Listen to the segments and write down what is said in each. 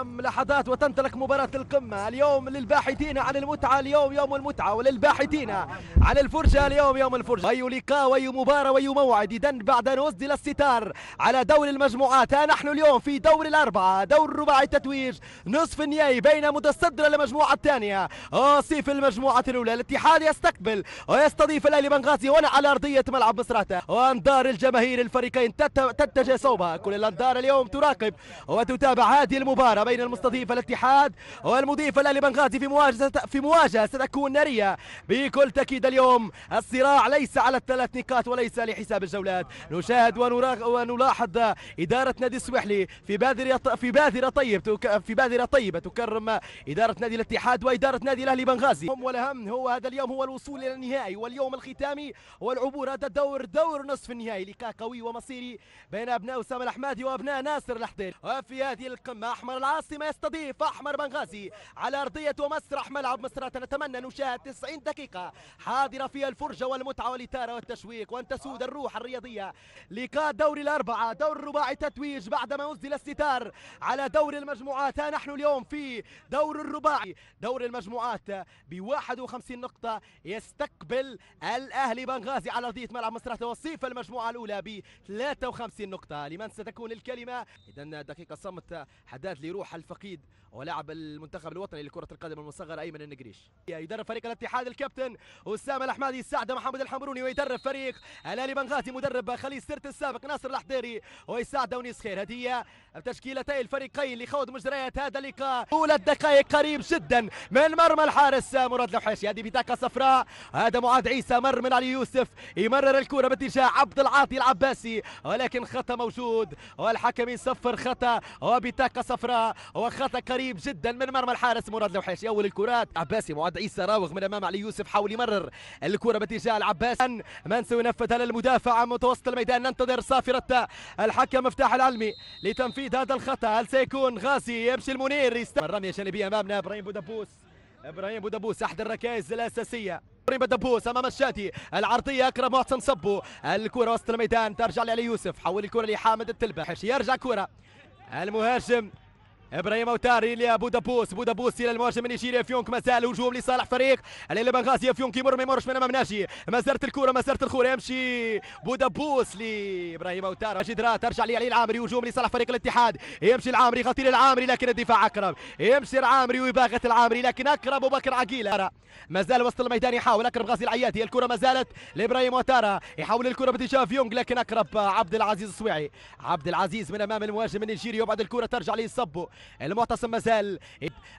أمام لحظات وتنطلق مباراة القمة اليوم للباحثين عن المتعة اليوم يوم المتعة وللباحثين عن الفرجة اليوم يوم الفرجة أي لقاء وأي مباراة وأي موعد إذا بعد أن أسدل الستار على دور المجموعات نحن اليوم في دور الأربعة دور رباعي التتويج نصف النهائي بين متصدر المجموعة الثانية أصيف المجموعة الأولى الاتحاد يستقبل ويستضيف الأهلي بنغازي وأنا على أرضية ملعب مصراتة وأنظار الجماهير الفريقين تتجه صوبها كل الأنظار اليوم تراقب وتتابع هذه المباراة بين المستضيف الاتحاد والمضيف الاهلي بنغازي في مواجهه في مواجهه ستكون ناريه بكل تاكيد اليوم الصراع ليس على الثلاث نقاط وليس لحساب الجولات نشاهد ونلاحظ اداره نادي السويحلي في بادره في بادره طيب في بادره طيبه تكرم اداره نادي الاتحاد واداره نادي الاهلي بنغازي والاهم هو هذا اليوم هو الوصول الى النهائي واليوم الختامي والعبور هذا الدور دور نصف النهائي لقاء قوي ومصيري بين ابناء اسامه الاحمدي وابناء ناصر الحضير وفي هذه القمه احمر العاصمه العاصمة يستضيف أحمر بنغازي على أرضية ومسرح ملعب مصر نتمنى نشاهد 90 دقيقة حاضرة فيها الفرجة والمتعة والإثارة والتشويق وأن تسود الروح الرياضية لقاء دوري الأربعة دور رباعي تتويج بعدما أنزل الستار على دور المجموعات ها نحن اليوم في دور الرباعي دور المجموعات ب 51 نقطة يستقبل الأهلي بنغازي على أرضية ملعب مصر وصيف المجموعة الأولى ب 53 نقطة لمن ستكون الكلمة إذا دقيقة صمت حداد لروح صلاح الفقيد ولاعب المنتخب الوطني لكرة القدم المصغر أيمن النقريش يدرب فريق الاتحاد الكابتن أسامة الأحمدي يساعد محمد الحمروني ويدرب فريق الأهلي بنغازي مدرب خليل سيرت السابق ناصر الحضيري ويساعد ونيس خير هدية تشكيلتي الفريقين اللي مجريات هذا اللقاء أولى الدقائق قريب جدا من مرمى الحارس مراد الحاشي هذه بطاقة صفراء هذا معاد عيسى مر من علي يوسف يمرر الكرة باتجاه عبد العاطي العباسي ولكن خطأ موجود والحكم يصفر خطأ وبطاقة صفراء وخطا قريب جدا من مرمى الحارس مراد لوحيش اول الكرات عباسي معد عيسى راوغ من امام علي يوسف حاول يمرر الكره باتجاه العباس منسو ينفذها للمدافع متوسط الميدان ننتظر صافره الحكم مفتاح العلمي لتنفيذ هذا الخطا هل سيكون غازي يمشي المنير الرميه الجانبيه امامنا ابراهيم بودابوس ابراهيم بودابوس احد الركائز الاساسيه ابراهيم دبوس امام الشادي العرضيه اقرب محسن صبو الكره وسط الميدان ترجع لعلي يوسف حول الكره لحامد التلبحش يرجع كره المهاجم ابراهيم اوتاري الى بودابوس الى المهاجم النيجيري فيونك مساء هجوم لصالح فريق الليله بنغازي فيونك يمر ما يمرش من امام ناجي مسيره الكره مسيره الخور يمشي بودابوس لابراهيم اوتار ماجد ترجع لي علي العامري هجوم لصالح فريق الاتحاد يمشي العامري خطير العامري لكن الدفاع اقرب يمشي العامري ويباغت العامري لكن اقرب وبكر عقيلة مازال وسط الميدان يحاول اقرب غازي العياتي الكره ما زالت لابراهيم اوتارا يحاول الكره باتجاه فيونغ لكن اقرب عبد العزيز السويعي عبد العزيز من امام المهاجم النيجيري وبعد الكره ترجع لصبو المعتصم مازال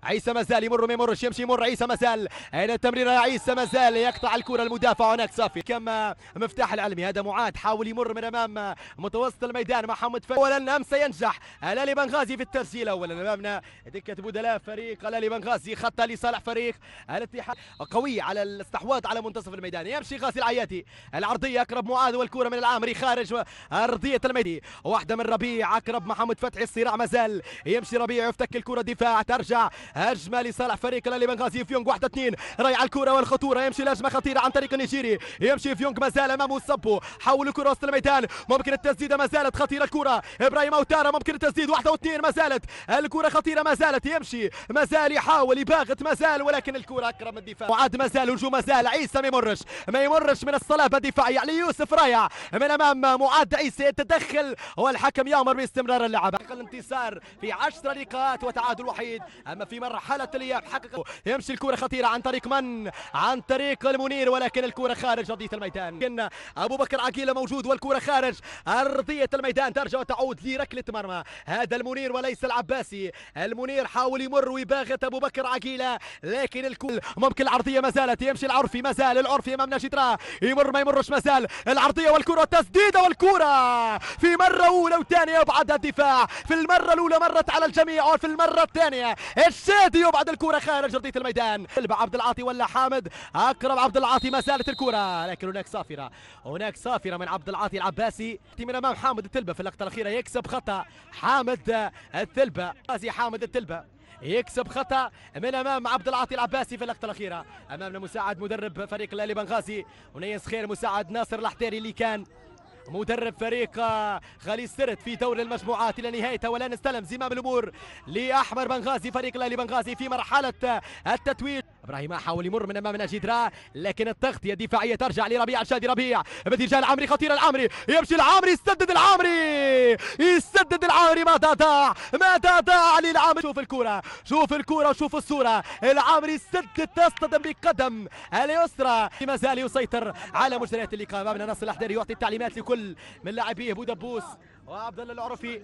عيسى مازال يمر ما يمرش يمشي يمر عيسى مازال هنا التمريره عيسى مازال يقطع الكره المدافع هناك صافي كما مفتاح العلمي هذا معاد حاول يمر من امام متوسط الميدان محمد فتحي اولا امس ينجح الالي بنغازي في التسجيل اولا امامنا دكه بدلاء فريق الالي بنغازي خطه لصالح فريق الاتحاد قوي على الاستحواذ على منتصف الميدان يمشي غازي العياتي العرضيه اقرب معاذ والكره من العامري خارج ارضيه الميدان واحده من ربيع اقرب محمد فتحي الصراع مازال يمشي ربيع الربيع يفتك الكره دفاع ترجع هجمه لصالح فريق الاهلي بنغازي فيونغ واحد اثنين رايع الكره والخطوره يمشي الهجمه خطيره عن طريق النيجيري يمشي فيونغ ما زال امامه الصبو حول الكره وسط الميدان ممكن التسديده ما زالت خطيره الكره ابراهيم اوتارا ممكن التسديد واحده واثنين ما زالت الكره خطيره ما زالت يمشي ما زال يحاول يباغت ما زال ولكن الكره أكرم من الدفاع وعاد ما زال هجوم ما زال عيسى ما يمرش ما يمرش من الصلابه الدفاعيه علي يوسف رايع من امام معاد عيسى يتدخل والحكم يامر باستمرار اللعب الانتصار في 10 الفريقات وتعادل وحيد اما في مرحله الاياب حقق يمشي الكره خطيره عن طريق من عن طريق المنير ولكن الكره خارج ارضيه الميدان كنا ابو بكر عقيله موجود والكره خارج ارضيه الميدان ترجع وتعود لركله مرمى هذا المنير وليس العباسي المنير حاول يمر ويباغت ابو بكر عقيله لكن الكل ممكن العرضيه ما زالت يمشي العرفي ما زال العرفي امام شتراه يمر ما يمرش ما زال العرضيه والكره تسديده والكره في مره اولى وثانيه ابعد الدفاع في المره الاولى مرت على الجميع يعود في المرة الثانية الساديو بعد الكرة خارج أرضية الميدان يلعب عبد العاطي ولا حامد أقرب عبد العاطي ما زالت الكرة لكن هناك صافرة هناك صافرة من عبد العاطي العباسي من أمام حامد التلبة في اللقطة الأخيرة يكسب خطأ حامد التلبة قاسي حامد التلبة يكسب خطا من امام عبد العاطي العباسي في اللقطه الاخيره امامنا مساعد مدرب فريق الاهلي بنغازي ونيس خير مساعد ناصر الحتيري اللي كان مدرب فريق آه، غالي سرت في دور المجموعات الى نهايته ولا نستلم زمام الامور لاحمر بنغازي فريق الاهلي بنغازي في مرحله التتويج ابراهيم حاول يمر من امامنا جدرا لكن التغطيه الدفاعيه ترجع لربيع الشادي ربيع باتجاه العامري خطير العامري يمشي العامري يسدد العامري يسدد العامري ما تطاع ما تطاع للعامري شوف الكره شوف الكره شوف الصوره العامري يسدد تصطدم بقدم اليسرى ما زال يسيطر على مجريات اللقاء امامنا نصر الاحداري يعطي التعليمات لكل من لاعبيه بودابوس وعبد الله العرفي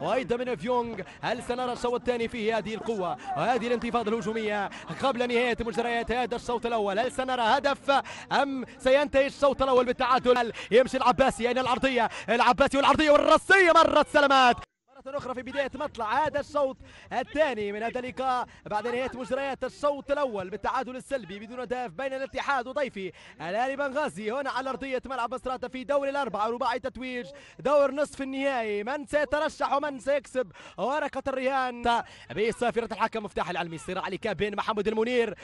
وايضا من فيونغ هل سنرى الشوط الثاني فيه هذه القوه وهذه الانتفاضه الهجوميه قبل نهايه مجريات هذا الشوط الاول هل سنرى هدف ام سينتهي الشوط الاول بالتعادل يمشي العباسي اين العرضيه العباسي والعرضيه والرصيه مرت سلامات مرة أخرى في بداية مطلع هذا الشوط الثاني من هذا اللقاء بعد نهاية مجريات الشوط الأول بالتعادل السلبي بدون أهداف بين الاتحاد وضيفي الأهلي بنغازي هنا على أرضية ملعب مصراتة في دوري الأربعة رباعي تتويج دور نصف النهائي من سيترشح ومن سيكسب ورقة الرهان بصافرة الحكم مفتاح العلمي الصراع لكابين محمود المنير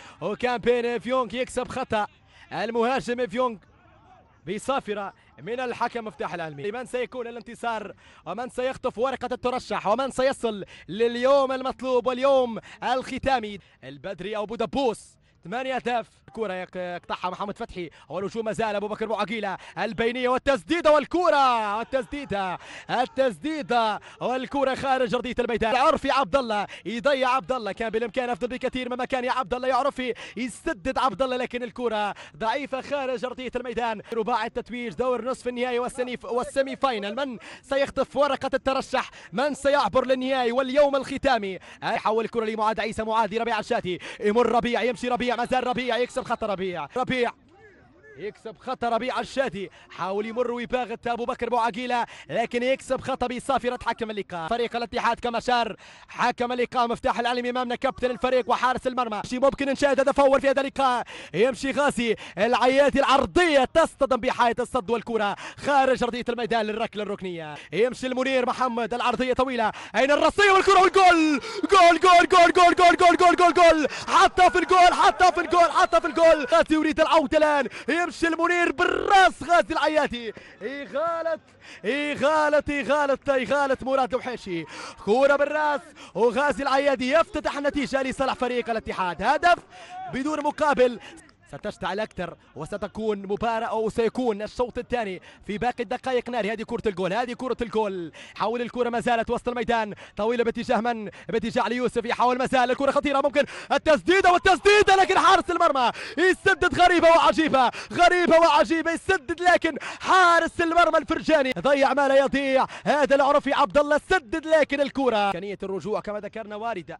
بين فيونغ يكسب خطأ المهاجم فيونغ بصافرة من الحكم مفتاح العلمي من سيكون الانتصار ومن سيخطف ورقة الترشح ومن سيصل لليوم المطلوب واليوم الختامي البدري أو بودابوس ثمانية أهداف كرة يقطعها محمد فتحي والهجوم ما زال أبو بكر بوعقيلة البينية والتسديدة والكرة التسديدة التسديدة والكرة خارج أرضية الميدان عرفي عبد الله يضيع عبد الله كان بالإمكان أفضل بكثير مما كان يا عبد الله يعرفي يسدد عبد الله لكن الكرة ضعيفة خارج أرضية الميدان رباع التتويج دور نصف النهائي والسيمي فاينل من سيخطف ورقة الترشح من سيعبر للنهائي واليوم الختامي يحول الكرة لمعاد عيسى معاد ربيع الشاتي يمر ربيع يمشي ربيع مازال ربيع يكسب خط ربيع ربيع يكسب خطا ربيع الشادي حاول يمر ويباغت ابو بكر بوعقيله لكن يكسب خطا بصافره حكم اللقاء فريق الاتحاد كما شر حكم اللقاء مفتاح العلم امامنا كابتن الفريق وحارس المرمى شي ممكن نشاهد هذا فور في هذا اللقاء يمشي غازي العياتي العرضيه تصطدم بحائط الصد والكره خارج ارضيه الميدان للركله الركنيه يمشي المنير محمد العرضيه طويله اين الرصيه والكره والجول جول جول جول جول جول جول جول جول جول حطها في الجول حطها في الجول حطها في الجول غازي يريد العوده الان يمشي المنير بالراس غازي العياتي إغالة إغالة إغالة إغالة مراد الوحاشي كورة بالراس وغازي العيادي يفتتح النتيجة لصالح فريق الاتحاد هدف بدون مقابل ستشتعل أكثر وستكون مباراة أو سيكون الشوط الثاني في باقي الدقائق ناري هذه كرة الجول هذه كرة الجول حول الكرة ما زالت وسط الميدان طويلة باتجاه من باتجاه ليوسف يحاول ما زال الكرة خطيرة ممكن التسديدة والتسديدة لكن حارس المرمى يسدد غريبة وعجيبة غريبة وعجيبة يسدد لكن حارس المرمى الفرجاني ضيع ما لا يضيع هذا العرفي عبد الله سدد لكن الكرة إمكانية الرجوع كما ذكرنا واردة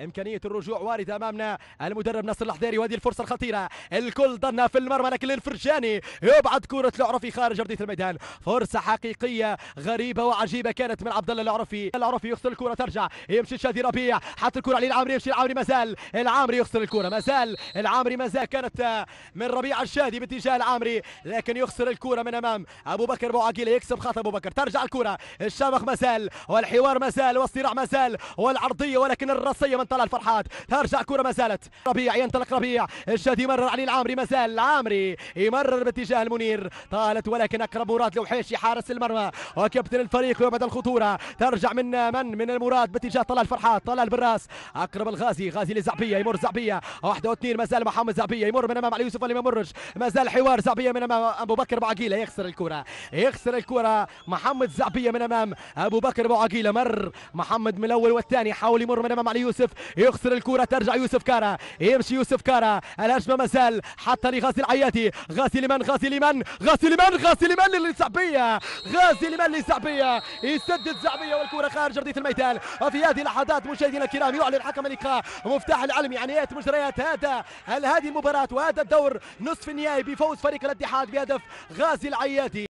امكانيه الرجوع وارده امامنا المدرب نصر الحضيري وهذه الفرصه الخطيره الكل ظنها في المرمى لكن الفرجاني يبعد كره العرفي خارج ارضيه الميدان فرصه حقيقيه غريبه وعجيبه كانت من عبد الله العرفي العرفي يخسر الكره ترجع يمشي شادي ربيع حط الكره علي العامري يمشي العامري مازال العامري يخسر الكره مازال العامري مازال كانت من ربيع الشادي باتجاه العامري لكن يخسر الكره من امام ابو بكر عقيلة يكسب خط ابو بكر ترجع الكره الشامخ مازال والحوار مازال والصراع مازال والعرضيه ولكن الرصيه من طلال فرحات ترجع كرة ما زالت ربيع ينطلق ربيع الشادي يمرر علي العامري ما زال العامري يمرر باتجاه المنير طالت ولكن اقرب مراد لوحيشي حارس المرمى وكابتن الفريق يبعد الخطورة ترجع من من من المراد باتجاه طلال فرحات طلال بالراس اقرب الغازي غازي لزعبية يمر زعبية واحدة واثنين ما زال محمد زعبية يمر من امام علي يوسف اللي ما مرش ما زال حوار زعبية من امام ابو بكر بعقيلة يخسر الكرة يخسر الكرة محمد زعبية من امام ابو بكر بعقيلة مر محمد من الاول والثاني حاول يمر من امام علي يوسف يخسر الكره ترجع يوسف كارا يمشي يوسف كارا الهجمه مازال حتى لغازي العياتي غازي لمن غازي لمن غازي لمن غازي لمن للزعبيه غازي لمن للزعبيه يسدد زعبيه والكره خارج ارضيه الميدان وفي هذه اللحظات مشاهدينا الكرام يعلن حكم اللقاء مفتاح العلمي يعني عن نهايه مجريات هذا هل هذه المباراه وهذا الدور نصف النهائي بفوز فريق الاتحاد بهدف غازي العياتي